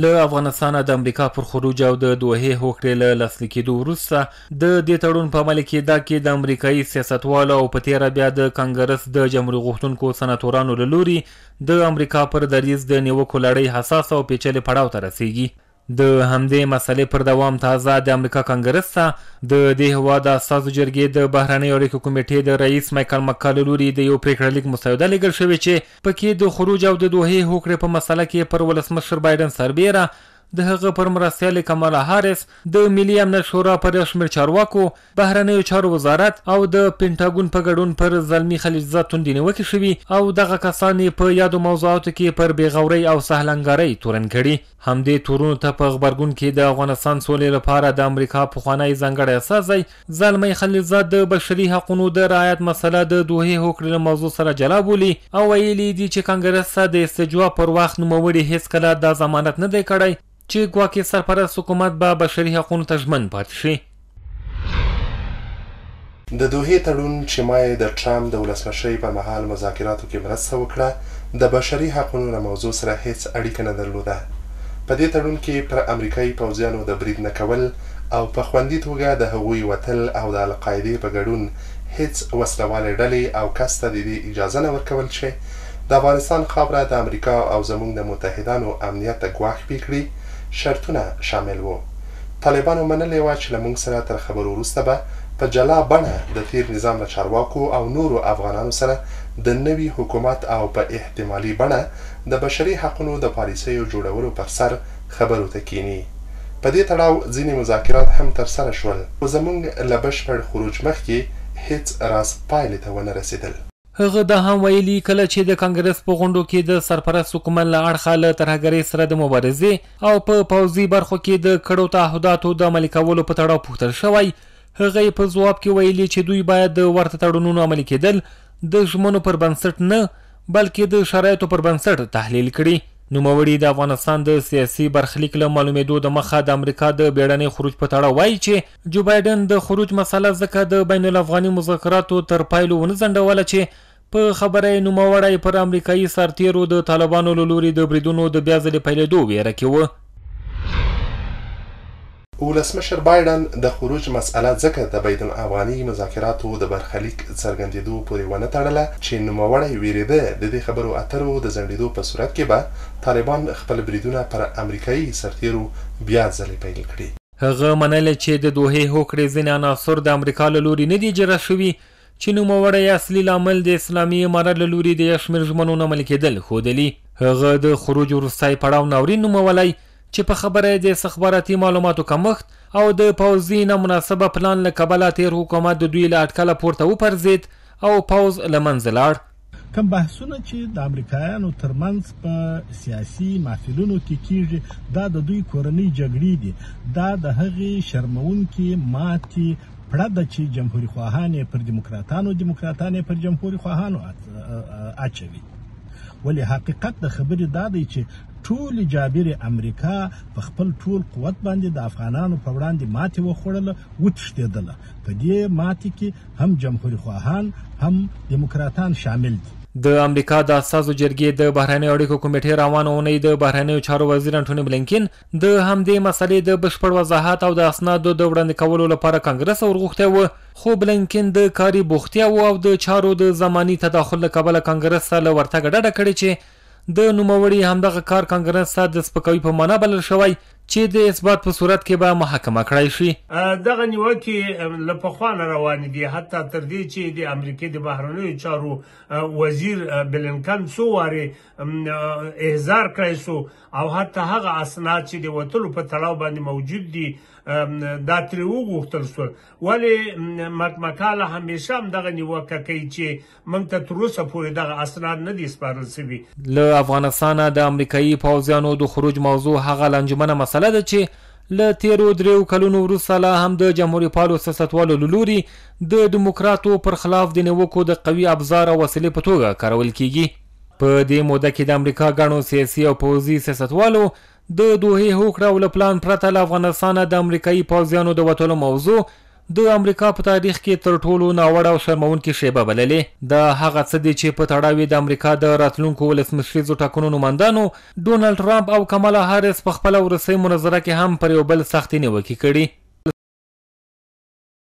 له افغانستانه د امریکا پر خروج او د دوه هوکړې له لاسلیک کېدو وروسته د دې تړون په عمل کې دا کې د امریکایي سیاستوالو او په تیره بیا د کانګرس د جمهوریت غوښتونکو سناتورانو له لوري د امریکا پر دریز د نیوکو لړۍ حساس او پیچلې پړاو ته رسیږي د همدې مسلې پر دوام تازه د امریکا کنګرس ته د دې هواد اساسو جرګې د بهرنۍ اړیکو کمیټې د رئیس مایکل مکال لوري د یو پریکړه لیک مسوده لګل شوې چې پکې د خروج او د دوه هوکړې په مسله کې پر ولسمشر بایدن سربېره د هغه پر مرستیال کمالا هارس د ملي امنیت شورا پر شمیر چارواکو بهرنیو چارو وزارت او د پینټاګون په ګډون پر زلمی خلیلزاد توندې نیوکې شوې او دغه کسان په یادو موضوعاتو کې پر بیغوري او سهلنګارۍ تورن کړي همدې تورونو ته په خبرګون کې د افغانستان سولې لپاره د امریکا په خوانی ځنګړی اساسي زلمی خلیلزاد د بشري حقوقو د رعایت مسله د دوه هوکړې موضوع سره جلا بولی او ویلي دي چې کانګرس د استجواب پر وخت نوموړي هیڅ کله دا ضمانت نه دی کړی چې ګواکې سرپرست حکومت به بشري حقوقو ته ژمن پاتې شي د دوه تړون چې ما د ټرام د ولسمشي په محل مذاکراتو کې مرسته وکړه د بشري حقوقو موضوع سره هیڅ اړیکه نه درلوده په دې تړون کې پر امریکایي پوځیانو د برید نه کول او په خوندي توګه د هغوی وتل او د القاعده په ګډون هیڅ وسلواله ډلې او کس ته د اجازه نه ورکول شي د افغانستان خبره د امریکا او زموږ د متحدانو امنیت ته ګواښ پیکړي شرطونه شامل وو طالبانو منلې وه چې له موږ سره تر خبرو وروسته به په جلا بڼه د تیر نظام له چارواکو او نورو افغانانو سره د نوي حکومت او په احتمالي بڼه د بشري حقوقو د پالیسیو جوړولو پر سر خبرو ته کینی په دې تړاو ځینې مذاکرات هم تر سره شول خو زموږ له بشپړ خروج مخکې هیڅ راز پایلې ته ونه رسېدل هغه دا هم ویلي کله چې د کانګرس په غونډو کې د سرپرست حکومت له اړخه له ترهګرۍ سره د مبارزې او په پوځي برخو کې د کړو تعهداتو د عملي کولو په تړاو پوښتل شوی هغه په ځواب کې ویلي چې دوی باید د ورته تړونونو عملي کېدل د ژمنو پر بنسټ نه بلکې د شرایطو پر بنسټ تحلیل کړي نوموړي د افغانستان د سیاسي برخلیک له معلومېدو د مخه د امریکا د بیړنۍ خروج په تړه وایي چې جو بایدن د خروج مسله ځکه د بین الافغاني مذاکراتو تر پایلو ونه ځنډوله چې په خبره نوموړی پر امریکایي سرتیرو د طالبانو له لوري د بریدونو د بیا ځلې پیلېدو ویره کې و ولسمشر بایډن د خروج مسأله ځکه د بایدن افغاني مذاکراتو د برخلیک څرګندېدو پورې ونه تړله چې نوموړی ویریده د دې خبرو اترو د ځنډېدو په صورت کې به طالبان خپل بریدونه پر امریکایي سرتیرو بیا ځلې پیل کړي هغه منله چې د دوه هوکړې ځینې عناصر د امریکا له لوري نه دي جره شوي چې نوموړی اصلي لامل د اسلامي امارت له لوري د یو شمېر ژمنو نه منل کېدل ښودلي هغه د خروج وروستی پړاو ناورین نومولی چې په خبره د استخباراتي معلوماتو کمښت او د پوځي نامناسبه پلان له کبله تیر حکومت د دوی له اټکله پورته وپرځید او پوز له منځه لاړ کوم بحثونه چې د امریکایانو ترمنځ په سیاسي محفلونو کې کیږي دا د دوی کورنۍ جګړې دي دا د هغې شرمونکې ماتي پړه د چې جمهوریت خواهانې پر دیموکراتانو دیموکراتانې پر جمهوریت خواهانو اچوي ولی حقیقت د خبرې دا دی چې ټول جابر امریکا په خپل ټول قوت باندې د افغانانو په وړاندې ماتې وخوړله وتښتېدله په دې ماتې کې هم جمهور خواهان هم دیموکراتان شامل دي د امریکا د اساسو جرګې د بهراني اړیکو کمیټې روانه اونۍ د بهراني چارو وزیر انټونی بلینکین د همدې مسلې د بشپړ وضاحت او د اسنادو د وړاندې کولو لپاره کانګرس ورغوښته و خو بلینکین د کاري بوختیا او د چارو د زماني تداخل کبله کانګرس سره ورته ګډه کړې چې د نوموړي همدغه کار کانګرس سره د سپکوي په معنا بلل شوی چې د اثبات په صورت کې به محاکمه کړای شي دغه نیوکې له پخوانه روان دي حتی تر دې چې د امریکای د بهرنیو چارو وزیر بلنکن سو واري احزار کړی سو او حتی هغه اسناد چې د وټلو په تړاو باندې موجود دي دا تر وغوښتل سو ولی مکمکاله همیشه هم دغه نیوکه کوي چې موږ ته تر اوسه پورې دغه اسناد نه دي سپارل شوي له افغانستانه د امریکایي پوځیانو د خروج موضوع هغه لنجمنه مسله مسله ده چې له تیرو دریو کلونو وروسته لا هم د جمهوریت پالو سیاستوالو له لوري د ډیموکراتو پر خلاف د نیوکو د قوي ابزار او وسلې په توګه کارول کیږي په دې موده کې د امریکا غاڼو سیاسي او پوځي سیاستوالو د دوه هوکړه او پلان پرته له افغانستانه د امریکایي پوځیانو د وټولو موضوع د امریکا په تاریخ کې تر ټولو ناوړه او شرمونکې شیبه بللې د هغه څه دي چې په تړاو د امریکا د راتلونکو ولسمشریزو ټاکنو نوماندانو ډونالد ټرامپ او کمالا هارس په خپل ورسي مناظره کې هم پر یو بل سختې نیوکې کړې